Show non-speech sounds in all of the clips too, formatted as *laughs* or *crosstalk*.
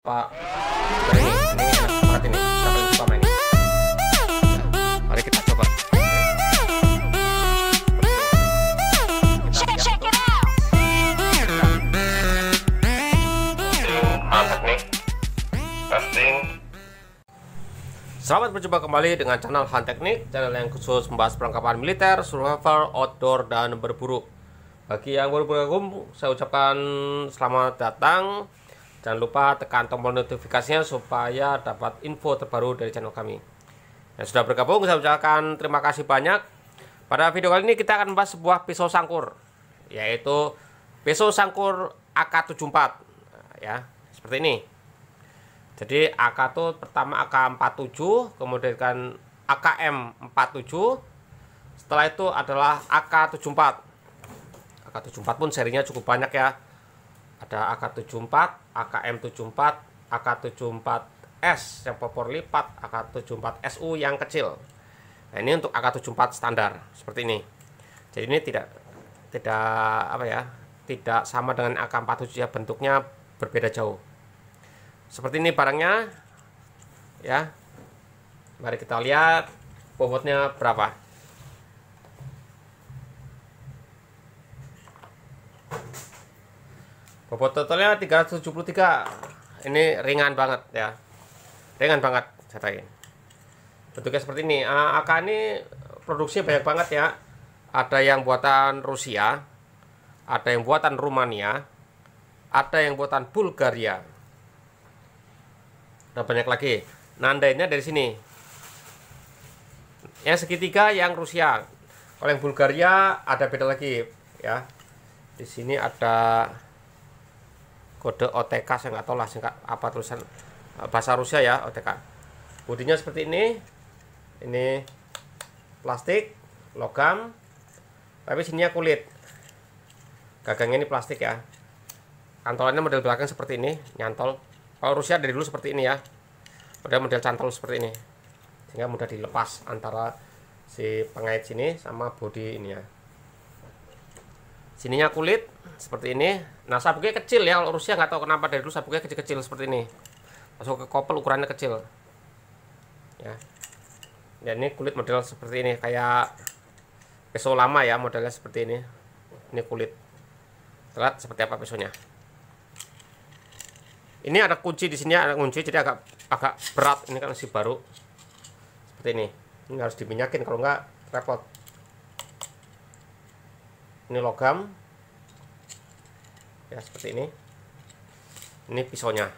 Pak Selamat berjumpa kembali dengan channel Han Teknik, channel yang khusus membahas perlengkapan militer, survival, outdoor, dan berburu. Bagi yang baru bergabung, saya ucapkan selamat datang Jangan lupa tekan tombol notifikasinya supaya dapat info terbaru dari channel kami. Yang sudah bergabung saya ucapkan terima kasih banyak. Pada video kali ini kita akan membahas sebuah pisau sangkur, yaitu pisau sangkur AK74 ya, seperti ini. Jadi AK itu pertama AK47, kemudian kan AKM 47. Setelah itu adalah AK74. AK74 pun serinya cukup banyak ya ada AK74, AKM74, AK74S yang popor lipat, AK74SU yang kecil. Nah, ini untuk AK74 standar seperti ini. Jadi ini tidak tidak apa ya? Tidak sama dengan AK47 ya bentuknya berbeda jauh. Seperti ini barangnya ya. Mari kita lihat bobotnya berapa. bobot totalnya 373 ini ringan banget ya ringan banget catain. bentuknya seperti ini eh, AK ini produksinya banyak banget ya ada yang buatan Rusia ada yang buatan Rumania ada yang buatan Bulgaria ada nah, banyak lagi Nandainya dari sini yang segitiga yang Rusia kalau yang Bulgaria ada beda lagi ya di sini ada kode OTK saya nggak tahu lah singkat apa tulisan eh, bahasa Rusia ya OTK bodinya seperti ini ini plastik logam tapi sininya kulit gagangnya ini plastik ya kantolannya model belakang seperti ini nyantol kalau Rusia dari dulu seperti ini ya model model cantol seperti ini sehingga mudah dilepas antara si pengait sini sama bodi ini ya sininya kulit seperti ini nah sabuknya kecil ya kalau Rusia nggak tahu kenapa dari dulu sabuknya kecil-kecil seperti ini masuk ke kopel ukurannya kecil ya dan ini kulit model seperti ini kayak peso lama ya modelnya seperti ini ini kulit Terlihat seperti apa pesonya ini ada kunci di sini ada kunci jadi agak agak berat ini kan masih baru seperti ini ini harus diminyakin kalau nggak repot ini logam ya seperti ini ini pisaunya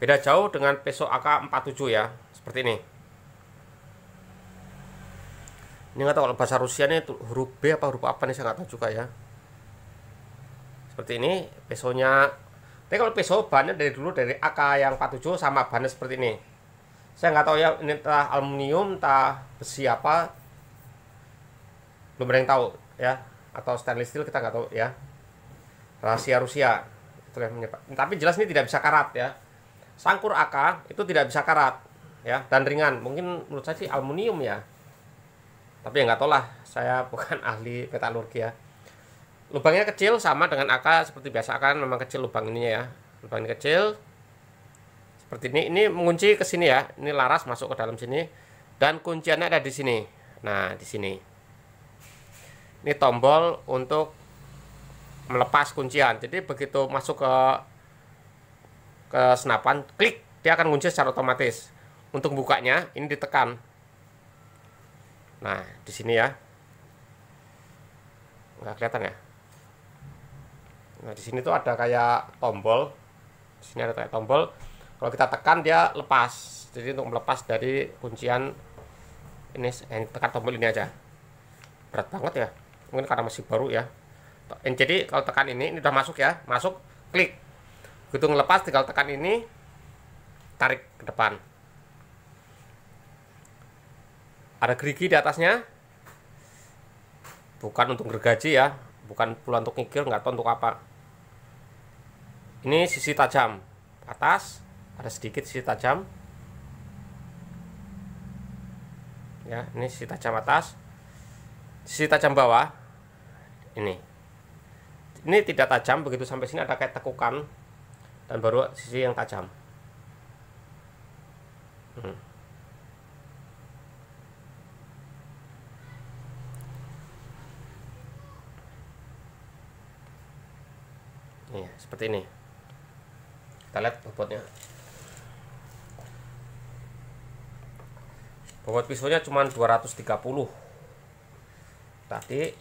beda jauh dengan peso AK47 ya seperti ini ini nggak tahu kalau bahasa Rusia ini huruf B apa huruf apa nih saya nggak tahu juga ya seperti ini pisaunya tapi kalau peso bannya dari dulu dari AK yang 47 sama bannya seperti ini saya nggak tahu ya ini entah aluminium entah besi apa belum ada yang tahu ya atau stainless steel kita nggak tahu ya rahasia Rusia itu yang menyebab. tapi jelas ini tidak bisa karat ya sangkur AK itu tidak bisa karat ya dan ringan mungkin menurut saya sih aluminium ya tapi ya nggak tahu lah saya *laughs* bukan ahli metalurgi ya lubangnya kecil sama dengan AK seperti biasa kan memang kecil lubang ini ya lubang ini kecil seperti ini ini mengunci ke sini ya ini laras masuk ke dalam sini dan kunciannya ada di sini nah di sini ini tombol untuk melepas kuncian jadi begitu masuk ke ke senapan klik dia akan kunci secara otomatis untuk bukanya ini ditekan nah di sini ya nggak kelihatan ya nah di sini tuh ada kayak tombol di sini ada kayak tombol kalau kita tekan dia lepas jadi untuk melepas dari kuncian ini tekan tombol ini aja berat banget ya mungkin karena masih baru ya jadi kalau tekan ini ini udah masuk ya masuk klik begitu ngelepas tinggal tekan ini tarik ke depan ada gerigi di atasnya bukan untuk gergaji ya bukan pula untuk ngikir nggak tahu untuk apa ini sisi tajam atas ada sedikit sisi tajam ya ini sisi tajam atas sisi tajam bawah ini ini tidak tajam begitu sampai sini ada kayak tekukan dan baru sisi yang tajam hmm. Iya, seperti ini kita lihat bobotnya bobot pisaunya cuma 230 tadi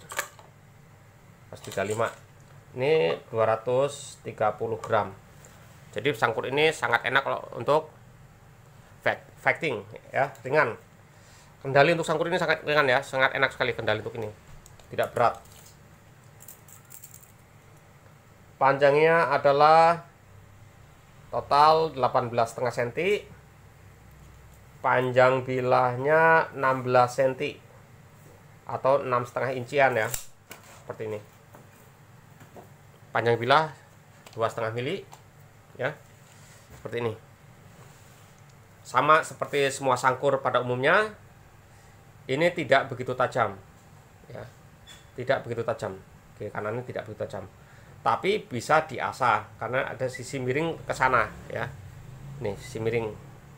Mas 35 ini 230 gram jadi sangkur ini sangat enak kalau untuk fighting ya ringan kendali untuk sangkur ini sangat ringan ya sangat enak sekali kendali untuk ini tidak berat panjangnya adalah total 18 setengah senti panjang bilahnya 16 cm atau enam setengah incian ya seperti ini panjang bilah dua setengah mili ya seperti ini sama seperti semua sangkur pada umumnya ini tidak begitu tajam ya tidak begitu tajam kanan ini tidak begitu tajam tapi bisa diasah karena ada sisi miring ke sana ya nih sisi miring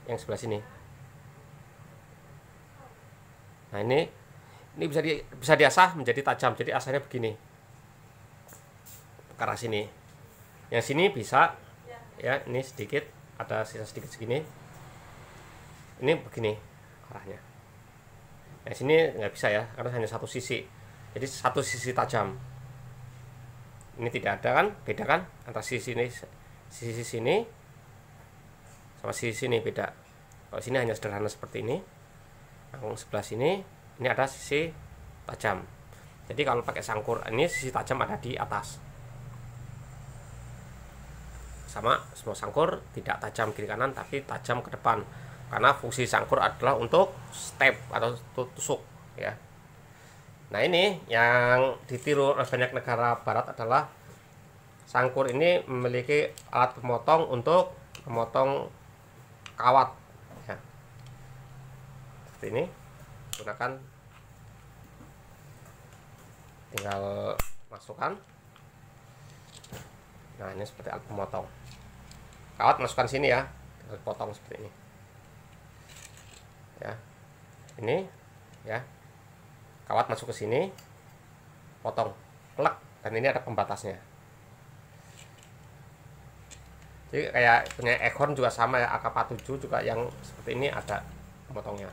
yang sebelah sini nah ini ini bisa di, bisa diasah menjadi tajam jadi asahnya begini ke arah sini yang sini bisa ya ini sedikit ada sisa sedikit segini ini begini arahnya yang sini nggak bisa ya karena hanya satu sisi jadi satu sisi tajam ini tidak ada kan beda kan antara sisi ini sisi sini sama sisi sini beda kalau sini hanya sederhana seperti ini anggung sebelah sini ini ada sisi tajam jadi kalau pakai sangkur ini sisi tajam ada di atas sama semua sangkur tidak tajam kiri kanan tapi tajam ke depan karena fungsi sangkur adalah untuk step atau tusuk ya nah ini yang ditiru oleh banyak negara barat adalah sangkur ini memiliki alat pemotong untuk memotong kawat ya. seperti ini gunakan tinggal masukkan nah ini seperti alat pemotong kawat masukkan sini ya kita potong seperti ini ya ini ya kawat masuk ke sini potong plek dan ini ada pembatasnya jadi kayak punya ekorn juga sama ya AK47 juga yang seperti ini ada potongnya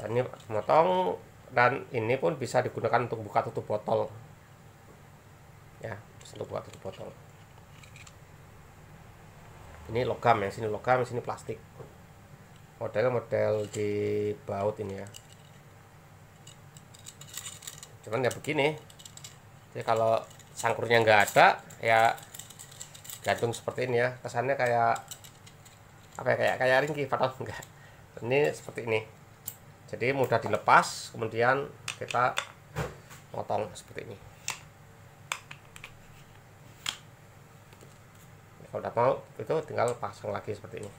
dan ini pemotong dan ini pun bisa digunakan untuk buka tutup botol ya untuk buka tutup botol ini logam ya sini logam sini plastik model model di baut ini ya cuman ya begini jadi kalau sangkurnya nggak ada ya gantung seperti ini ya kesannya kayak apa ya kayak kayak ringki padahal enggak ini seperti ini jadi mudah dilepas kemudian kita potong seperti ini kalau tidak mau itu tinggal pasang lagi seperti ini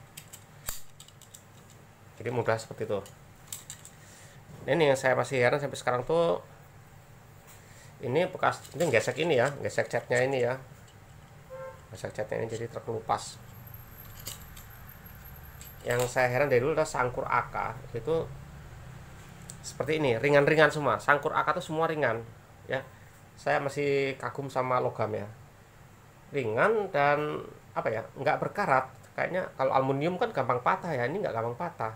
jadi mudah seperti itu ini yang saya masih heran sampai sekarang tuh ini bekas ini gesek ini ya gesek catnya ini ya gesek catnya ini jadi terkelupas yang saya heran dari dulu adalah sangkur AK itu seperti ini ringan-ringan semua sangkur AK itu semua ringan ya saya masih kagum sama logam ya ringan dan apa ya nggak berkarat kayaknya kalau aluminium kan gampang patah ya ini nggak gampang patah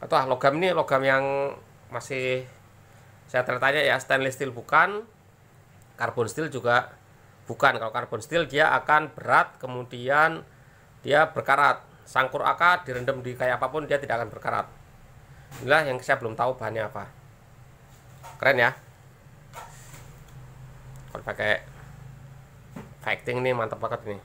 atau ah, logam ini logam yang masih saya tertanya ya stainless steel bukan karbon steel juga bukan kalau karbon steel dia akan berat kemudian dia berkarat sangkur akar direndam di kayak apapun dia tidak akan berkarat inilah yang saya belum tahu bahannya apa keren ya kalau pakai fighting nih mantap banget ini.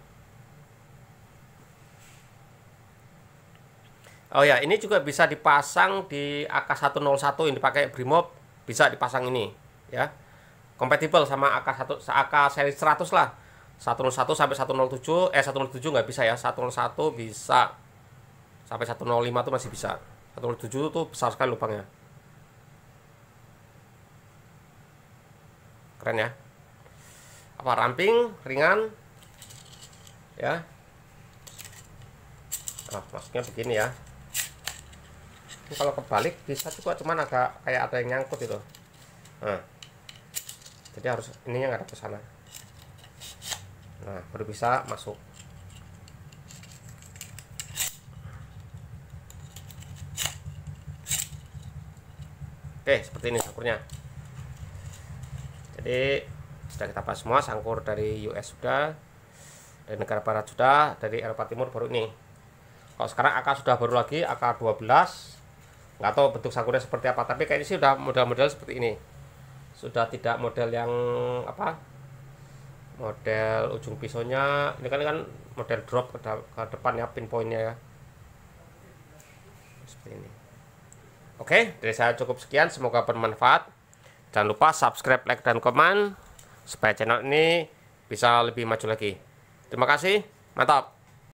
Oh ya, ini juga bisa dipasang di AK101 yang dipakai Brimob, bisa dipasang ini, ya. Kompatibel sama AK1 AK seri 100 lah. 101 sampai 107, eh 107 nggak bisa ya. 101 bisa. Sampai 105 tuh masih bisa. 107 tuh besar sekali lubangnya. Keren ya apa ramping ringan ya nah, maksudnya begini ya ini kalau kebalik bisa juga cuman agak kayak ada yang nyangkut itu nah jadi harus ininya nggak ada ke sana nah baru bisa masuk oke seperti ini sakurnya jadi sudah kita bahas semua sangkur dari US sudah dari negara barat sudah dari Eropa Timur baru ini kalau sekarang AK sudah baru lagi AK 12 nggak tahu bentuk sangkurnya seperti apa tapi kayaknya sih sudah model-model seperti ini sudah tidak model yang apa model ujung pisaunya ini kan ini kan model drop ke, de ke depannya pinpointnya ya seperti ini oke dari saya cukup sekian semoga bermanfaat jangan lupa subscribe like dan komen supaya channel ini bisa lebih maju lagi. Terima kasih, mantap.